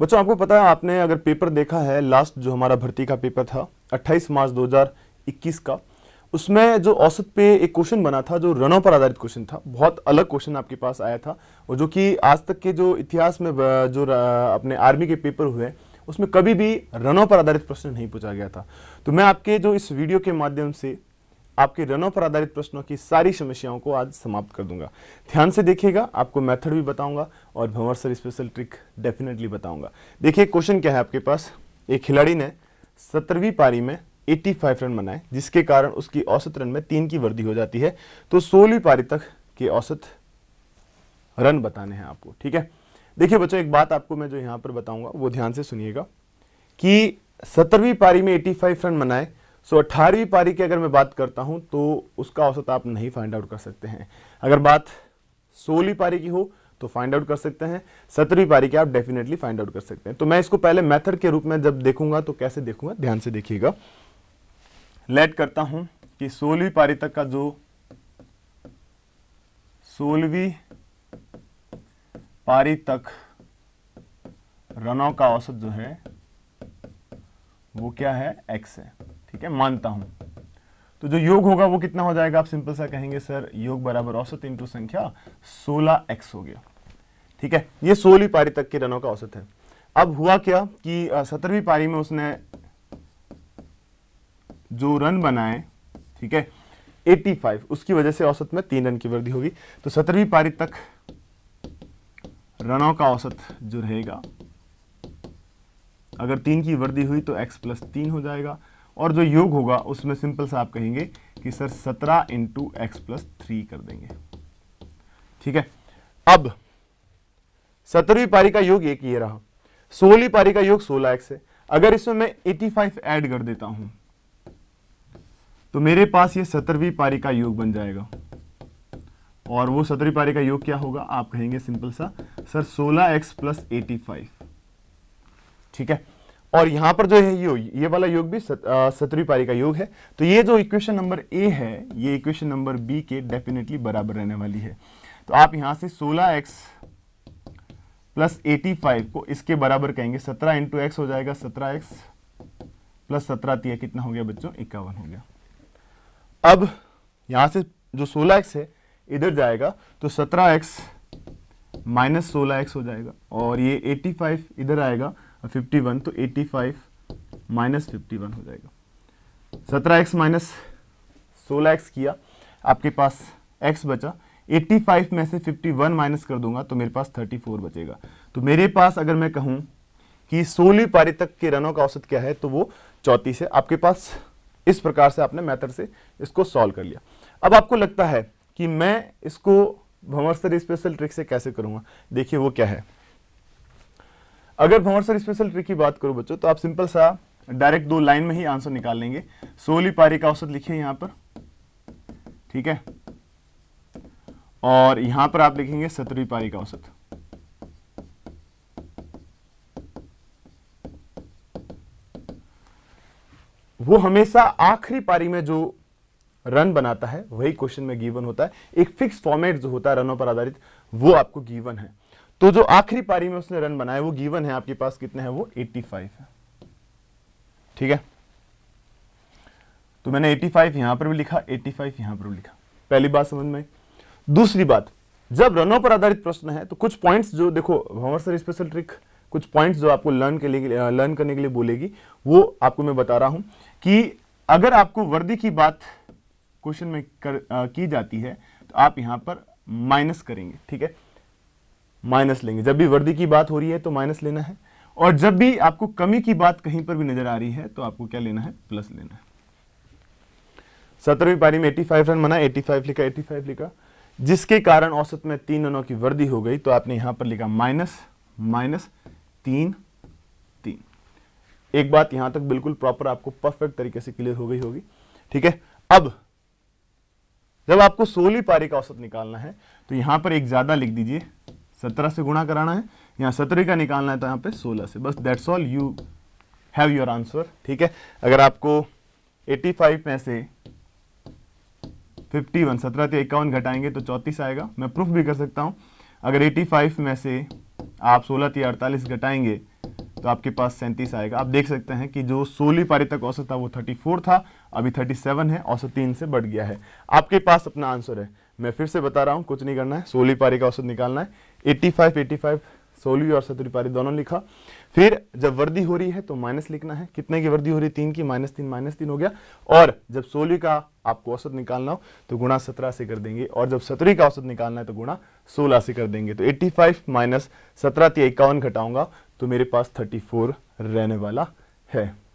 बच्चों आपको पता है आपने अगर पेपर देखा है लास्ट जो हमारा भर्ती का पेपर था 28 मार्च 2021 का उसमें जो औसत पे एक क्वेश्चन बना था जो रनों पर आधारित क्वेश्चन था बहुत अलग क्वेश्चन आपके पास आया था और जो कि आज तक के जो इतिहास में जो अपने आर्मी के पेपर हुए उसमें कभी भी रनों पर आधारित प्रश्न नहीं पूछा गया था तो मैं आपके जो इस वीडियो के माध्यम से आपके रनों पर आधारित प्रश्नों की सारी समस्याओं को आज समाप्त कर दूंगा ध्यान से देखिएगा आपको मेथड भी बताऊंगा और Bhanwar sir special trick definitely बताऊंगा देखिए क्वेश्चन क्या है आपके पास एक खिलाड़ी ने सत्रहवीं पारी में 85 रन बनाए जिसके कारण उसकी औसत रन में तीन की वृद्धि हो जाती है तो सोलहवीं पारी तक के औसत रन बताने हैं आपको ठीक है देखिए बच्चों एक बात आपको मैं जो यहां पर बताऊंगा वो ध्यान से सुनिएगा कि सत्रहवीं पारी में 85 रन बनाए सो अठारहवीं पारी की अगर मैं बात करता हूं तो उसका औसत आप नहीं फाइंड आउट कर सकते हैं अगर बात सोलहवीं पारी की हो तो फाइंड आउट कर सकते हैं सत्रहवीं पारी की आप डेफिनेटली फाइंड आउट कर सकते हैं तो मैं इसको पहले मेथड के रूप में जब देखूंगा तो कैसे देखूंगा ध्यान से देखिएगा लेट करता हूं कि सोलहवीं पारी तक का जो सोलहवीं पारी तक रनों का औसत जो है वो क्या है एक्स है ठीक है मानता हूं तो जो योग होगा वो कितना हो जाएगा आप सिंपल सा कहेंगे सर योग बराबर औसत इंटू संख्या सोलह एक्स हो गया ठीक है ये सोलह पारी तक के रनों का औसत है अब हुआ क्या कि सत्रहवीं पारी में उसने जो रन बनाए ठीक है 85 उसकी वजह से औसत में तीन रन की वृद्धि होगी तो सत्रहवीं पारी तक रनों का औसत जो रहेगा अगर तीन की वृद्धि हुई तो x प्लस तीन हो जाएगा और जो योग होगा उसमें सिंपल सा आप कहेंगे कि सर सत्रह इंटू एक्स प्लस थ्री कर देंगे ठीक है अब सत्रहवीं पारी का योग एक ये रहा सोलहवीं पारी का योग सोलह एक्स है अगर इसमें मैं एटी फाइव एड कर देता हूं तो मेरे पास ये सत्रहवीं पारी का योग बन जाएगा और वो सत्रहवीं पारी का योग क्या होगा आप कहेंगे सिंपल सा सर सोलह एक्स प्लस एटी फाइव ठीक है और यहां पर जो है योग ये वाला योग भी सत्री पारी का योग है तो ये जो इक्वेशन नंबर ए है ये इक्वेशन नंबर बी के डेफिनेटली बराबर रहने वाली है तो आप यहां से सोलह एक्स प्लस एटी फाइव को इसके बराबर कहेंगे सत्रह इंटू एक्स हो जाएगा सत्रह एक्स प्लस सत्रह तीन कितना हो गया बच्चों इक्यावन हो गया अब यहां से जो सोलह एक्स है इधर जाएगा तो सत्रह एक्स माइनस सोलह एक्स हो जाएगा और ये एटी फाइव इधर आएगा फिफ्टी वन तो eighty five minus fifty one हो जाएगा सत्रह एक्स माइनस सोलह एक्स किया आपके पास एक्स बचा 85 में से 51 माइनस कर दूंगा तो मेरे पास 34 बचेगा तो मेरे पास अगर मैं कहूं कि सोलह पारी तक के रनों का औसत क्या है तो वो चौंतीस है आपके पास इस प्रकार से आपने मैथड से इसको सॉल्व कर लिया अब आपको लगता है कि मैं इसको भंवर स्पेशल ट्रिक से कैसे करूंगा देखिए वो क्या है अगर भंवर सर स्पेशल ट्रिक की बात करो बच्चों तो आप सिंपल सा डायरेक्ट दो लाइन में ही आंसर निकाल लेंगे सोली पारी का औसत लिखिए यहां पर ठीक है और यहां पर आप लिखेंगे सत्रवी पारी का औसत वो हमेशा आखिरी पारी में जो रन बनाता है वही क्वेश्चन में गिवन होता है एक फिक्स फॉर्मेट जो होता है रनों पर आधारित वो आपको गिवन है तो जो आखिरी पारी में उसने रन बनाए वो गिवन है आपके पास कितने हैं वो 85 है ठीक है तो मैंने 85 यहां पर भी लिखा 85 यहां पर भी लिखा पहली बात समझ में दूसरी बात जब रनों पर आधारित प्रश्न है तो कुछ पॉइंट्स जो देखो भंवर सर स्पेशल ट्रिक कुछ पॉइंट्स जो आपको लर्न के लिए लर्न करने के लिए बोलेगी वो आपको मैं बता रहा हूं कि अगर आपको वर्दी की बात क्वेश्चन में कर, आ, की जाती है तो आप यहां पर माइनस करेंगे ठीक है माइनस लेंगे जब भी वर्दी की बात हो रही है तो माइनस लेना है और जब भी आपको कमी की बात कहीं पर भी नजर आ रही है तो आपको क्या लेना है प्लस लेना है सत्रहवीं पारी में 85 रन बना 85 लिखा 85 लिखा जिसके कारण औसत में तीन रनों की वर्दी हो गई तो आपने यहां पर लिखा माइनस माइनस तीन तीन एक बात यहां तक बिल्कुल प्रॉपर आपको परफेक्ट तरीके से क्लियर हो गई होगी ठीक है अब जब आपको सोलह पारी का औसत निकालना है तो यहां पर एक ज्यादा लिख दीजिए सत्रह से गुणा कराना है यहाँ सत्रह का निकालना है तो यहाँ पे सोलह से बस that's all you have your answer ठीक है अगर आपको 85 में से 51 वन सत्रह से इक्यावन घटाएंगे तो चौंतीस आएगा मैं प्रूफ भी कर सकता हूँ अगर 85 में से आप सोलह या अड़तालीस घटाएंगे तो आपके पास सैंतीस आएगा आप देख सकते हैं कि जो सोलह पारी तक औसत था वो 34 था अभी 37 है औसत तीन से बढ़ गया है आपके पास अपना आंसर है मैं फिर से बता रहा हूँ कुछ नहीं करना है सोलह पारी का औसत निकालना है 85 85 सोलहवीं और सतरी पारी दोनों लिखा फिर जब वर्दी हो रही है तो माइनस लिखना है कितने की वर्दी हो रही है तीन की माइनस तीन माइनस तीन हो गया और जब सोलवी का आपको औसत निकालना हो तो गुणा सत्रह से कर देंगे और जब सतरी का औसत निकालना है तो गुणा सोलह से कर देंगे तो एट्टी फाइव माइनस सत्रह तो इक्यावन घटाऊंगा तो मेरे पास थर्टी फोर रहने वाला है